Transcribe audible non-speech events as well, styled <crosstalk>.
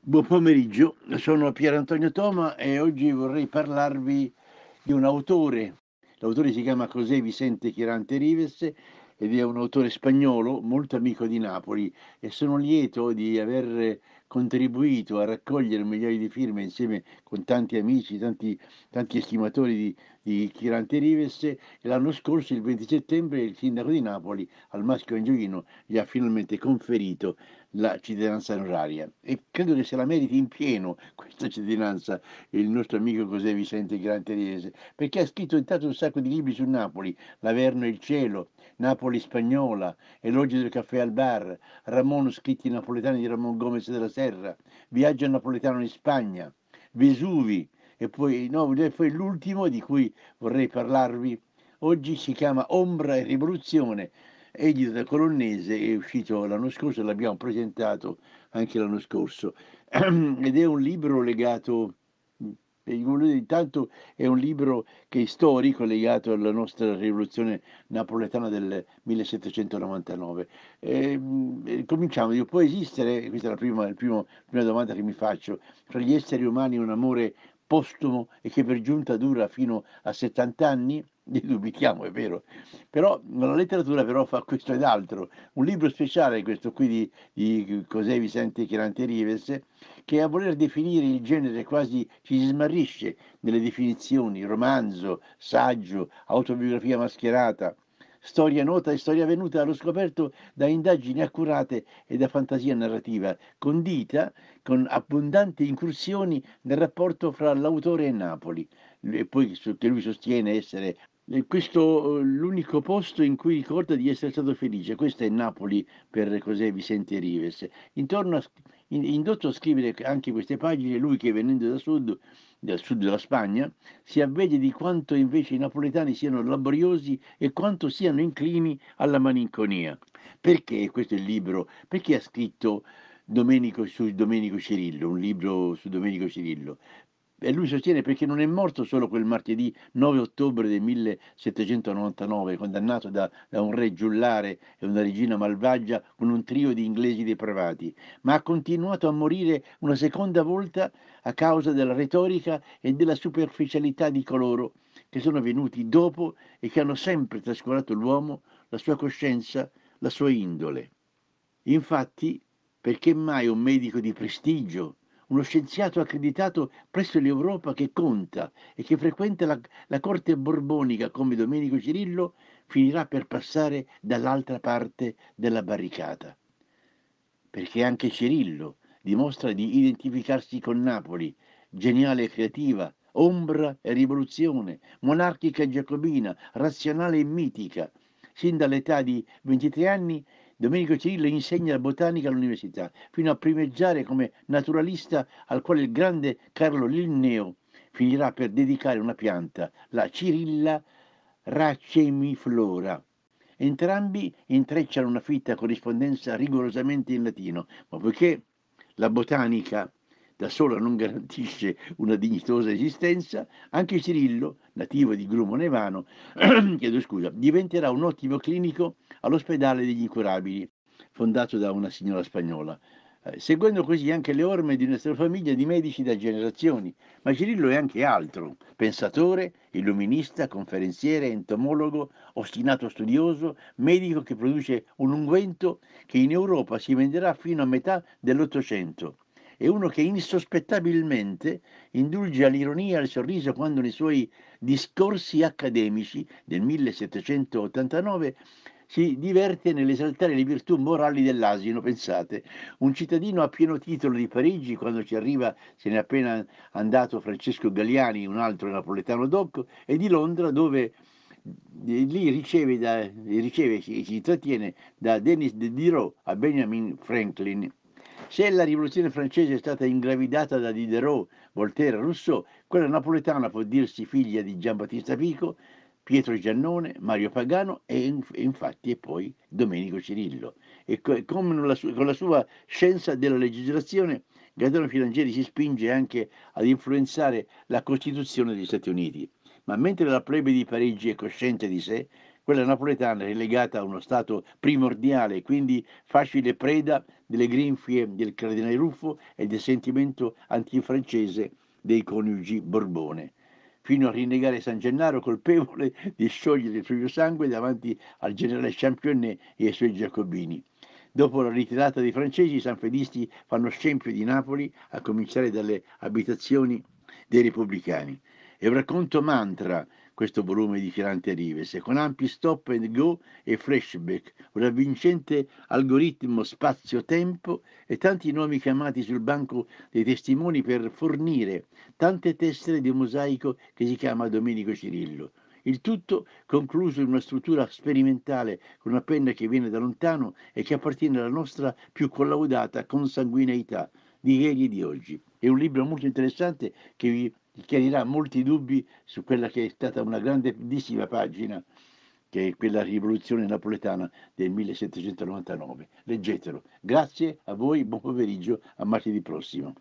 Buon pomeriggio, sono Pier Antonio Toma e oggi vorrei parlarvi di un autore. L'autore si chiama José Vicente Chirante Rives ed è un autore spagnolo molto amico di Napoli e sono lieto di aver contribuito a raccogliere migliaia di firme insieme con tanti amici, tanti, tanti estimatori di, di Chiranti Rives e l'anno scorso, il 20 settembre, il sindaco di Napoli al maschio angioino gli ha finalmente conferito la cittadinanza onoraria e credo che se la meriti in pieno questa cittadinanza il nostro amico José Vicente Rives, perché ha scritto intanto un sacco di libri su Napoli L'Averno e il Cielo Napoli Spagnola Elogio del caffè al bar Ramon scritti napoletani di Ramon Gomez della Serra Viaggio napoletano in Spagna Vesuvi e poi no, poi l'ultimo di cui vorrei parlarvi oggi si chiama Ombra e Rivoluzione, edito da Colonnese, è uscito l'anno scorso, l'abbiamo presentato anche l'anno scorso, <clears throat> ed è un libro legato, mm, intanto è un libro che è storico, legato alla nostra rivoluzione napoletana del 1799. Ehm, e, cominciamo, può esistere, questa è la prima, la prima, la prima domanda che mi faccio, tra gli esseri umani un amore postumo e che per giunta dura fino a 70 anni? Ne <laughs> dubitiamo, è vero. Però la letteratura però fa questo ed altro. Un libro speciale, questo qui di, di José Vicente Chirante Rives, che a voler definire il genere quasi ci si smarrisce nelle definizioni, romanzo, saggio, autobiografia mascherata, storia nota e storia venuta allo scoperto da indagini accurate e da fantasia narrativa, condita con abbondanti incursioni nel rapporto fra l'autore e Napoli, e poi che lui sostiene essere eh, questo, eh, l'unico posto in cui ricorda di essere stato felice, questo è Napoli per José Vicente Rives. Intorno a, in, indotto a scrivere anche queste pagine, lui che venendo da sud, dal sud della Spagna, si avvede di quanto invece i napoletani siano laboriosi e quanto siano inclini alla malinconia. Perché questo è il libro? Perché ha scritto Domenico, su Domenico Cirillo, un libro su Domenico Cirillo? E lui sostiene perché non è morto solo quel martedì 9 ottobre del 1799, condannato da, da un re giullare e una regina malvagia con un trio di inglesi depravati, ma ha continuato a morire una seconda volta a causa della retorica e della superficialità di coloro che sono venuti dopo e che hanno sempre trascurato l'uomo, la sua coscienza, la sua indole. Infatti, perché mai un medico di prestigio uno scienziato accreditato presso l'Europa che conta e che frequenta la, la corte borbonica come Domenico Cirillo, finirà per passare dall'altra parte della barricata. Perché anche Cirillo dimostra di identificarsi con Napoli, geniale e creativa, ombra e rivoluzione, monarchica e giacobina, razionale e mitica. Sin dall'età di 23 anni Domenico Cirillo insegna la botanica all'università, fino a primeggiare come naturalista al quale il grande Carlo Linneo finirà per dedicare una pianta, la Cirilla racemiflora. Entrambi intrecciano una fitta corrispondenza rigorosamente in latino, ma poiché la botanica da sola non garantisce una dignitosa esistenza, anche Cirillo, nativo di Grumo Nevano, <clears throat> chiedo scusa, diventerà un ottimo clinico all'ospedale degli incurabili, fondato da una signora spagnola, eh, seguendo così anche le orme di nostra famiglia di medici da generazioni. Ma Cirillo è anche altro, pensatore, illuminista, conferenziere, entomologo, ostinato studioso, medico che produce un unguento che in Europa si venderà fino a metà dell'Ottocento è uno che insospettabilmente indulge all'ironia e al sorriso quando nei suoi discorsi accademici del 1789 si diverte nell'esaltare le virtù morali dell'asino, pensate, un cittadino a pieno titolo di Parigi, quando ci arriva se n'è appena andato Francesco Galliani, un altro napoletano doc, e di Londra dove eh, lì riceve, da, riceve si, si trattiene da Denis de Diderot a Benjamin Franklin. Se la rivoluzione francese è stata ingravidata da Diderot, Voltaire Rousseau, quella napoletana può dirsi figlia di Giambattista Pico, Pietro Giannone, Mario Pagano e, infatti e poi Domenico Cirillo. E con, la su- con la sua scienza della legislazione Gaetano Filangieri si spinge anche ad influenzare la Costituzione degli Stati Uniti. Ma mentre la plebe di Parigi è cosciente di sé, quella napoletana è legata a uno stato primordiale, quindi facile preda delle grinfie del cardinale Ruffo e del sentimento antifrancese dei coniugi Borbone, fino a rinnegare San Gennaro colpevole di sciogliere il proprio sangue davanti al generale Championnet e ai suoi giacobini. Dopo la ritirata dei francesi, i sanfedisti fanno scempio di Napoli, a cominciare dalle abitazioni dei repubblicani. È un racconto mantra questo volume di Chirante Rives, con ampi stop and go e flashback, un avvincente algoritmo spazio-tempo e tanti nomi chiamati sul banco dei testimoni per fornire tante tessere di un mosaico che si chiama Domenico Cirillo. Il tutto concluso in una struttura sperimentale con una penna che viene da lontano e che appartiene alla nostra più collaudata consanguineità di ieri e di oggi. È un libro molto interessante che vi chiarirà molti dubbi su quella che è stata una grandissima pagina che è quella rivoluzione napoletana del 1799. Leggetelo. Grazie a voi, buon pomeriggio, a martedì prossimo.